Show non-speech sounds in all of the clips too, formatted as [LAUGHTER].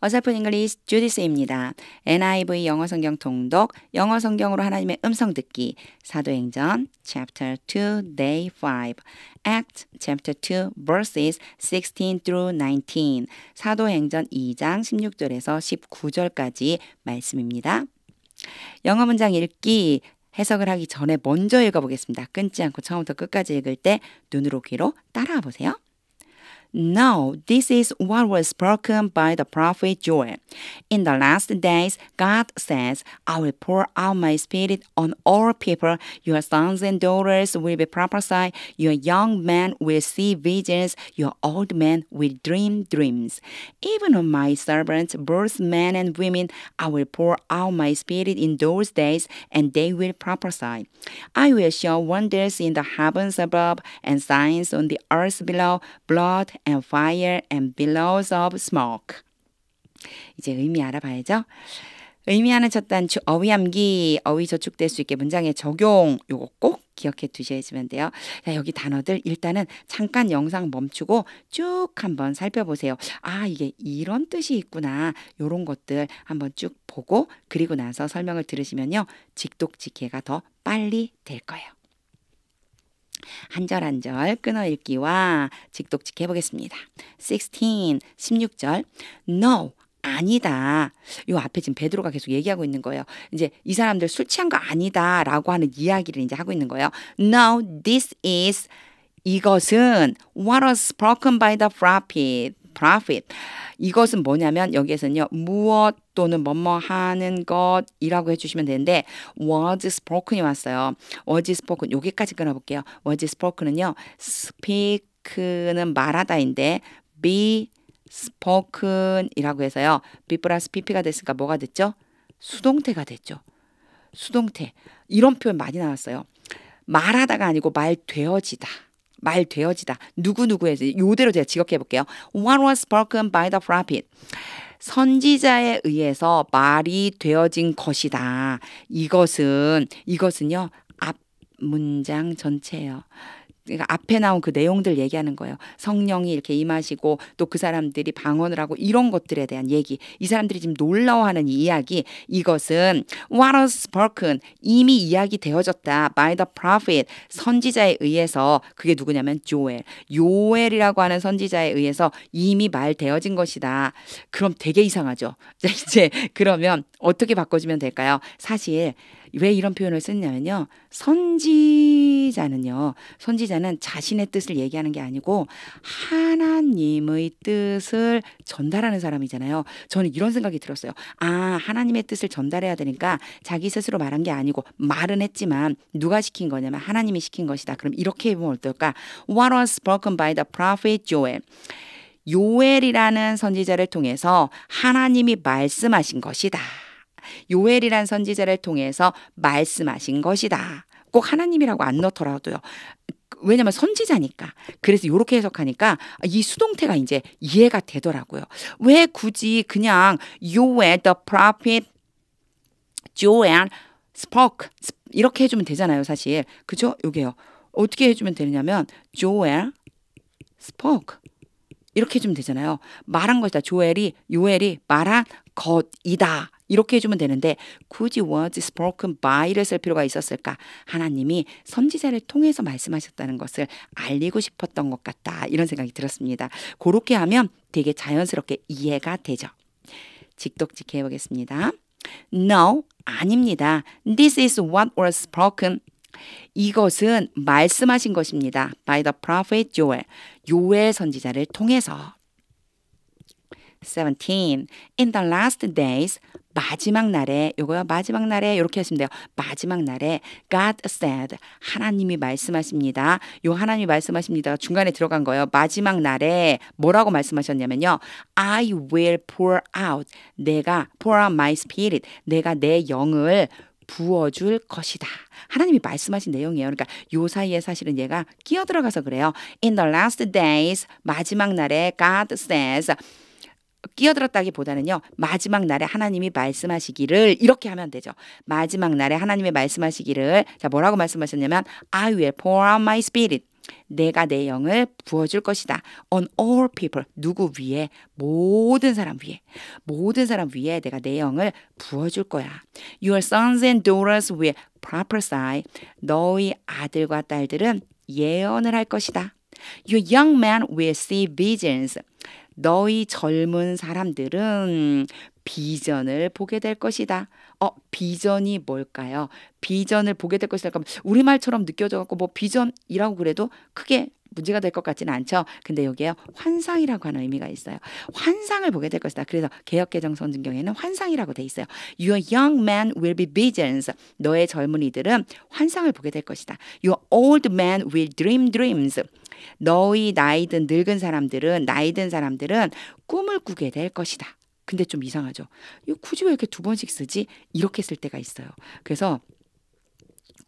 어설픈 잉글리스 주디스입니다. NIV 영어 성경 통독, 영어 성경으로 하나님의 음성 듣기, 사도행전 chapter 2 day 5, Act chapter 2 verses 16 through 19, 사도행전 2장 16절에서 19절까지 말씀입니다. 영어 문장 읽기 해석을 하기 전에 먼저 읽어보겠습니다. 끊지 않고 처음부터 끝까지 읽을 때 눈으로 귀로 따라와 보세요. No, this is what was spoken by the prophet Joel. In the last days, God says, I will pour out my spirit on all people. Your sons and daughters will be prophesied. Your young men will see visions. Your old men will dream dreams. Even on my servants, both men and women, I will pour out my spirit in those days, and they will prophesy. I will show wonders in the heavens above and signs on the earth below, blood and fire and billows of smoke. 이제 의미 알아봐야죠. 의미하는 첫 단추 어휘 암기, 어휘 저축될 수 있게 문장에 적용 요거 꼭 기억해 두셔야지면 돼요. 자, 여기 단어들 일단은 잠깐 영상 멈추고 쭉 한번 살펴보세요. 아, 이게 이런 뜻이 있구나. 요런 것들 한번 쭉 보고 그리고 나서 설명을 들으시면요. 직독직해가 더 빨리 될 거예요. 한절한절 끊어 읽기와 직독직 해보겠습니다. 16, 16절 No, 아니다. 요 앞에 지금 베드로가 계속 얘기하고 있는 거예요. 이제 이 사람들 술 취한 거 아니다라고 하는 이야기를 이제 하고 있는 거예요. No, this is 이것은 what was spoken by the prophet. profit. 이것은 뭐냐면 여기에서는요. 무엇 또는 뭐뭐 하는 것이라고 해주시면 되는데 was spoken이 왔어요. was spoken 여기까지 끊어볼게요. was spoken은요. speak는 말하다인데 be spoken이라고 해서요. be 플러스 pp가 됐으니까 뭐가 됐죠? 수동태가 됐죠. 수동태 이런 표현 많이 나왔어요. 말하다가 아니고 말 되어지다. 말 되어지다. 누구누구에 요대로 제가 지겹 해볼게요. w h a was spoken by the prophet? 선지자에 의해서 말이 되어진 것이다. 이것은 이것은요 앞 문장 전체예요. 그러니까 앞에 나온 그 내용들 얘기하는 거예요. 성령이 이렇게 임하시고 또 그 사람들이 방언을 하고 이런 것들에 대한 얘기. 이 사람들이 지금 놀라워하는 이야기 이것은 와러스 버큰 이미 이야기 되어졌다. by the prophet 선지자에 의해서 그게 누구냐면 조엘. 요엘이라고 하는 선지자에 의해서 이미 말 되어진 것이다. 그럼 되게 이상하죠. [LAUGHS] 이제 그러면 어떻게 바꿔주면 될까요? 사실 왜 이런 표현을 쓰냐면요. 선지자는요. 선지자는 자신의 뜻을 얘기하는 게 아니고 하나님의 뜻을 전달하는 사람이잖아요. 저는 이런 생각이 들었어요. 아, 하나님의 뜻을 전달해야 되니까 자기 스스로 말한 게 아니고 말은 했지만 누가 시킨 거냐면 하나님이 시킨 것이다. 그럼 이렇게 해보면 어떨까? What was spoken by the prophet Joel. 요엘이라는 선지자를 통해서 하나님이 말씀하신 것이다. 요엘이란 선지자를 통해서 말씀하신 것이다. 꼭 하나님이라고 안 넣더라도요. 왜냐면 선지자니까. 그래서 이렇게 해석하니까 이 수동태가 이제 이해가 되더라고요. 왜 굳이 그냥 요엘 the prophet Joel spoke 이렇게 해주면 되잖아요, 사실. 그죠? 요게요. 어떻게 해주면 되느냐면 Joel spoke 이렇게 해주면 되잖아요. 말한 것이다. 조엘이 요엘이 말한 것이다. 이렇게 해주면 되는데 굳이 words spoken by를 쓸 필요가 있었을까? 하나님이 선지자를 통해서 말씀하셨다는 것을 알리고 싶었던 것 같다. 이런 생각이 들었습니다. 그렇게 하면 되게 자연스럽게 이해가 되죠. 직독직 해보겠습니다. No, 아닙니다. This is what was spoken. 이것은 말씀하신 것입니다. By the prophet Joel. 요엘 선지자를 통해서 17. In the last days, 마지막 날에 요거요 마지막 날에 이렇게 하시면 돼요. 마지막 날에 God said 하나님이 말씀하십니다. 요 하나님이 말씀하십니다 중간에 들어간 거예요. 마지막 날에 뭐라고 말씀하셨냐면요. I will pour out 내가 pour out my spirit 내가 내 영을 부어줄 것이다. 하나님이 말씀하신 내용이에요. 그러니까 요 사이에 사실은 얘가 끼어들어가서 그래요. In the last days 마지막 날에 God says 끼어들었다기보다는요. 마지막 날에 하나님이 말씀하시기를 이렇게 하면 되죠. 마지막 날에 하나님이 말씀하시기를 자 뭐라고 말씀하셨냐면 I will pour out my spirit. 내가 내 영을 부어줄 것이다. On all people. 누구 위에? 모든 사람 위에. 모든 사람 위에 내가 내 영을 부어줄 거야. Your sons and daughters will prophesy. 너희 아들과 딸들은 예언을 할 것이다. Your young men will see visions. 너희 젊은 사람들은 비전을 보게 될 것이다. 어, 비전이 뭘까요? 비전을 보게 될 것이다. 그러니까 우리말처럼 느껴져 갖고 뭐 비전이라고 그래도 크게 문제가 될 것 같지는 않죠. 근데 여기에 환상이라고 하는 의미가 있어요. 환상을 보게 될 것이다. 그래서 개혁개정 성경에는 환상이라고 돼 있어요. Your young men will be visions. 너의 젊은이들은 환상을 보게 될 것이다. Your old men will dream dreams. 너희 나이든 늙은 사람들은 나이든 사람들은 꿈을 꾸게 될 것이다. 근데 좀 이상하죠. 이거 굳이 왜 이렇게 두 번씩 쓰지? 이렇게 쓸 때가 있어요. 그래서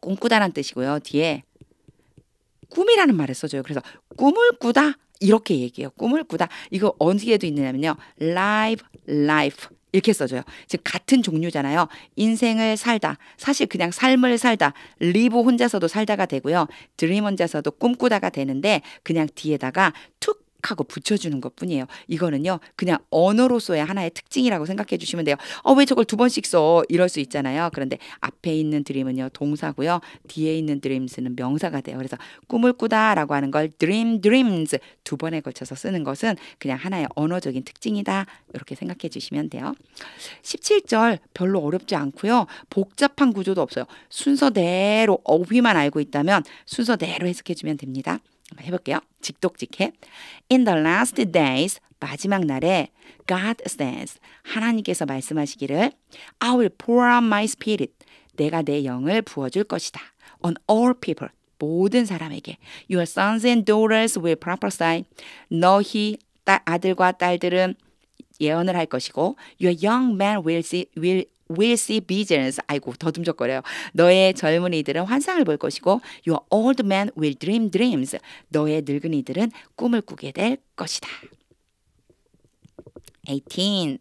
꿈꾸다란 뜻이고요. 뒤에 꿈이라는 말을 써줘요. 그래서 꿈을 꾸다 이렇게 얘기해요. 꿈을 꾸다. 이거 어디에도 있느냐면요. live life 이렇게 써줘요. 즉 같은 종류잖아요. 인생을 살다. 사실 그냥 삶을 살다. 리브 혼자서도 살다가 되고요. 드림 혼자서도 꿈꾸다가 되는데 그냥 뒤에다가 툭 하고 붙여주는 것 뿐이에요. 이거는요, 그냥 언어로서의 하나의 특징이라고 생각해 주시면 돼요. 어, 왜 저걸 두 번씩 써? 이럴 수 있잖아요. 그런데 앞에 있는 드림은요, 동사고요. 뒤에 있는 드림스는 명사가 돼요. 그래서 꿈을 꾸다 라고 하는 걸 dream, dreams 두 번에 걸쳐서 쓰는 것은 그냥 하나의 언어적인 특징이다. 이렇게 생각해 주시면 돼요. 17절 별로 어렵지 않고요. 복잡한 구조도 없어요. 순서대로 어휘만 알고 있다면 순서대로 해석해 주면 됩니다. 해볼게요. 직독직해. In the last days, 마지막 날에 God says, 하나님께서 말씀하시기를 I will pour out my spirit, 내가 내 영을 부어줄 것이다. On all people, 모든 사람에게 Your sons and daughters will prophesy. 너희 아들과 딸들은 예언을 할 것이고 Your young men will, see, will will see visions. 아이고 더듬적거려요. 너의 젊은이들은 환상을 볼 것이고 your old men will dream dreams. 너의 늙은이들은 꿈을 꾸게 될 것이다. 18.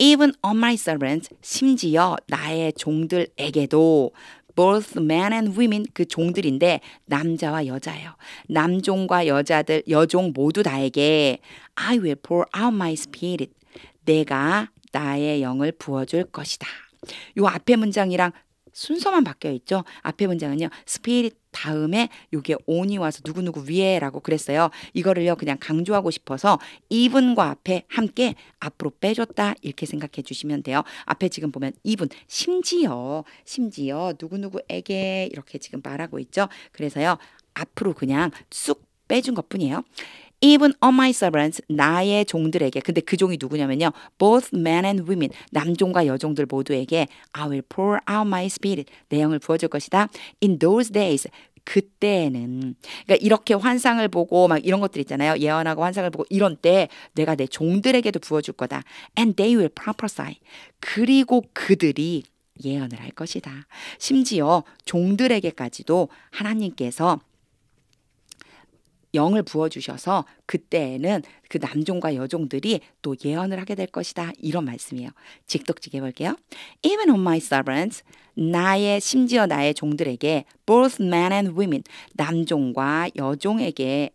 Even on my servants, 심지어 나의 종들에게도 both men and women 그 종들인데 남자와 여자예요. 남종과 여자들 여종 모두 다에게 I will pour out my spirit. 내가 나의 영을 부어줄 것이다. 요 앞에 문장이랑 순서만 바뀌어 있죠. 앞에 문장은요. 스피릿 다음에 요게 온이 와서 누구누구 위에라고 그랬어요. 이거를요. 그냥 강조하고 싶어서 이분과 앞에 함께 앞으로 빼줬다 이렇게 생각해 주시면 돼요. 앞에 지금 보면 이분 심지어 심지어 누구누구에게 이렇게 지금 말하고 있죠. 그래서요. 앞으로 그냥 쑥 빼준 것뿐이에요. even on my servants 나의 종들에게 근데 그 종이 누구냐면요 both men and women 남종과 여종들 모두에게 I will pour out my spirit 내 영을 부어줄 것이다 in those days 그때는 그러니까 이렇게 환상을 보고 막 이런 것들 있잖아요. 예언하고 환상을 보고 이런 때 내가 내 종들에게도 부어줄 거다. And they will prophesy. 그리고 그들이 예언을 할 것이다. 심지어 종들에게까지도 하나님께서 영을 부어주셔서 그때에는 그 남종과 여종들이 또 예언을 하게 될 것이다. 이런 말씀이에요. 직독지게 볼게요. Even on my servants, 나의 심지어 나의 종들에게 both men and women, 남종과 여종에게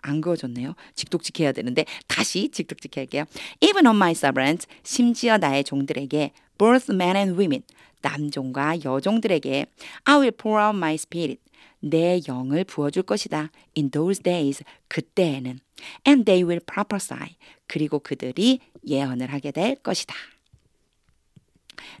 안 그어졌네요. 직독직해야 되는데 다시 직독직해 할게요. Even on my servants, 심지어 나의 종들에게 both men and women, 남종과 여종들에게 I will pour out my spirit, 내 영을 부어줄 것이다. In those days, 그때에는. And they will prophesy. 그리고 그들이 예언을 하게 될 것이다.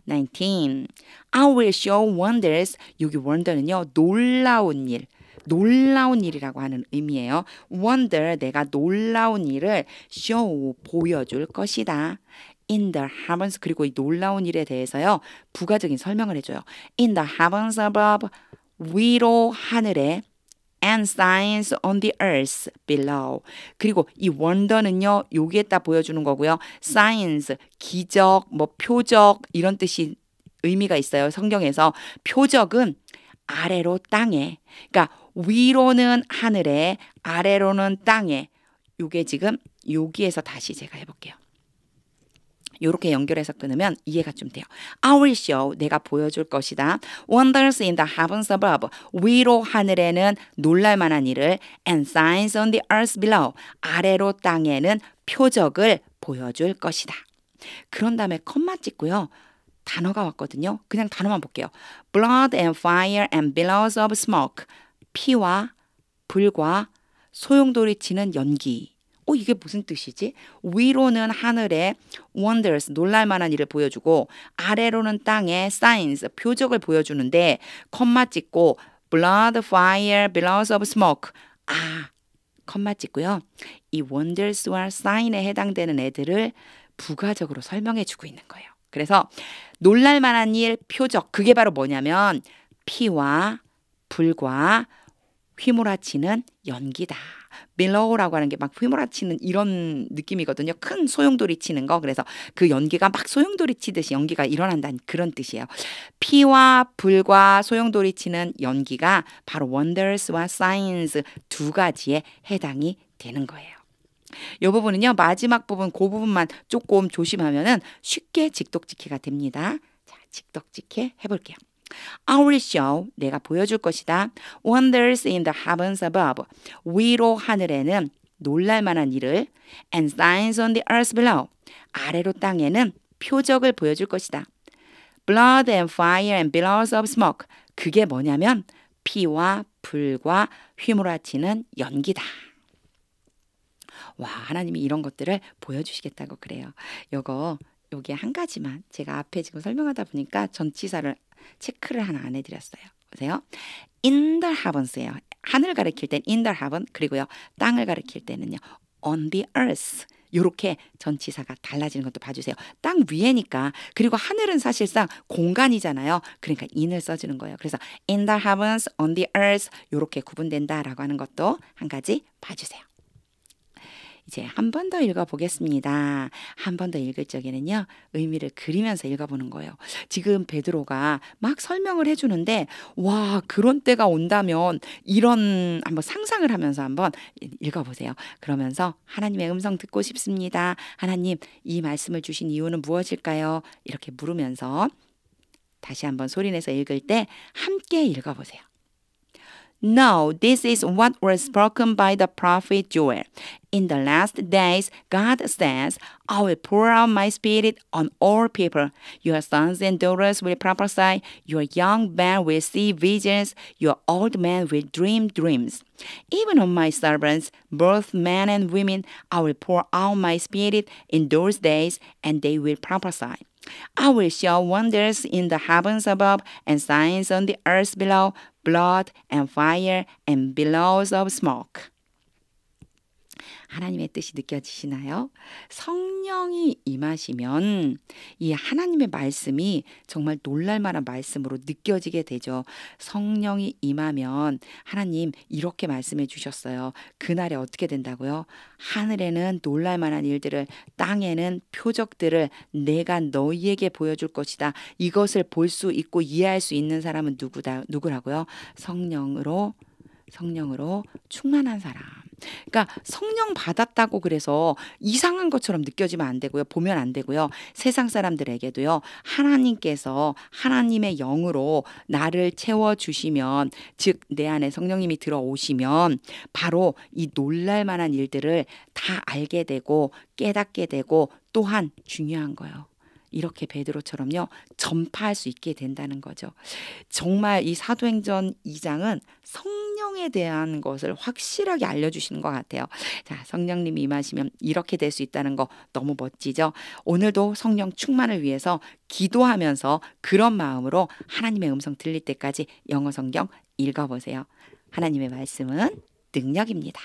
19. I will show wonders. 여기 wonder는요. 놀라운 일. 놀라운 일이라고 하는 의미예요. wonder 내가 놀라운 일을 show 보여줄 것이다. in the heavens 그리고 이 놀라운 일에 대해서요. 부가적인 설명을 해 줘요. in the heavens above 위로 하늘에 and signs on the earth below. 그리고 이 wonder는요, 여기에 다 보여주는 거고요. signs, 기적, 뭐 표적 이런 뜻이 의미가 있어요. 성경에서 표적은 아래로 땅에, 그러니까 위로는 하늘에, 아래로는 땅에. 요게 지금 여기에서 다시 제가 해볼게요. 이렇게 연결해서 끊으면 이해가 좀 돼요. I will show 내가 보여줄 것이다. Wonders in the heavens above 위로 하늘에는 놀랄만한 일을 and signs on the earth below 아래로 땅에는 표적을 보여줄 것이다. 그런 다음에 컴마 찍고요. 단어가 왔거든요. 그냥 단어만 볼게요. Blood and fire and billows of smoke 피와 불과 소용돌이 치는 연기 어 이게 무슨 뜻이지? 위로는 하늘에 wonders 놀랄만한 일을 보여주고 아래로는 땅에 signs 표적을 보여주는데 컴마 찍고 blood, fire, billows of smoke 아 컴마 찍고요. 이 wonders와 sign에 해당되는 애들을 부가적으로 설명해주고 있는 거예요. 그래서 놀랄만한 일 표적 그게 바로 뭐냐면 피와 불과 휘몰아치는 연기다. 밀러라고 하는 게 막 휘몰아치는 이런 느낌이거든요. 큰 소용돌이 치는 거. 그래서 그 연기가 막 소용돌이 치듯이 연기가 일어난다는 그런 뜻이에요. 피와 불과 소용돌이 치는 연기가 바로 wonders와 signs 두 가지에 해당이 되는 거예요. 이 부분은요. 마지막 부분 그 부분만 조금 조심하면은 쉽게 직독직해가 됩니다. 자, 직독직해 해 볼게요. I will show 내가 보여줄 것이다. Wonders in the heavens above 위로 하늘에는 놀랄만한 일을 and signs on the earth below 아래로 땅에는 표적을 보여줄 것이다. Blood and fire and billows of smoke 그게 뭐냐면 피와 불과 휘몰아치는 연기다. 와 하나님이 이런 것들을 보여주시겠다고 그래요. 요거 여기 한 가지만 제가 앞에 지금 설명하다 보니까 전치사를 체크를 하나 안 해드렸어요. 보세요. in the heavens예요. 하늘 가리킬 땐 in the heaven 그리고요 땅을 가리킬 때는요 on the earth 요렇게 전치사가 달라지는 것도 봐주세요. 땅 위에니까 그리고 하늘은 사실상 공간이잖아요. 그러니까 in을 써주는 거예요. 그래서 in the heavens, on the earth 요렇게 구분된다라고 하는 것도 한 가지 봐주세요. 이제 한 번 더 읽어보겠습니다. 한 번 더 읽을 적에는요. 의미를 그리면서 읽어보는 거예요. 지금 베드로가 막 설명을 해주는데 와 그런 때가 온다면 이런 한번 상상을 하면서 한번 읽어보세요. 그러면서 하나님의 음성 듣고 싶습니다. 하나님 이 말씀을 주신 이유는 무엇일까요? 이렇게 물으면서 다시 한번 소리내서 읽을 때 함께 읽어보세요. No, this is what was spoken by the prophet Joel. In the last days, God says, I will pour out my spirit on all people. Your sons and daughters will prophesy, your young men will see visions, your old men will dream dreams. Even on my servants, both men and women, I will pour out my spirit in those days, and they will prophesy. I will show wonders in the heavens above and signs on the earth below, blood and fire and billows of smoke. 하나님의 뜻이 느껴지시나요? 성령이 임하시면 이 하나님의 말씀이 정말 놀랄만한 말씀으로 느껴지게 되죠. 성령이 임하면 하나님 이렇게 말씀해 주셨어요. 그날에 어떻게 된다고요? 하늘에는 놀랄만한 일들을 땅에는 표적들을 내가 너희에게 보여줄 것이다. 이것을 볼 수 있고 이해할 수 있는 사람은 누구다 누구라고요? 성령으로 성령으로 충만한 사람. 그러니까 성령 받았다고 그래서 이상한 것처럼 느껴지면 안 되고요. 보면 안 되고요. 세상 사람들에게도요. 하나님께서 하나님의 영으로 나를 채워 주시면 즉 내 안에 성령님이 들어오시면 바로 이 놀랄 만한 일들을 다 알게 되고 깨닫게 되고 또한 중요한 거예요. 이렇게 베드로처럼요 전파할 수 있게 된다는 거죠. 정말 이 사도행전 2장은 성령에 대한 것을 확실하게 알려주시는 것 같아요. 자, 성령님이 임하시면 이렇게 될 수 있다는 거 너무 멋지죠. 오늘도 성령 충만을 위해서 기도하면서 그런 마음으로 하나님의 음성 들릴 때까지 영어 성경 읽어보세요. 하나님의 말씀은 능력입니다.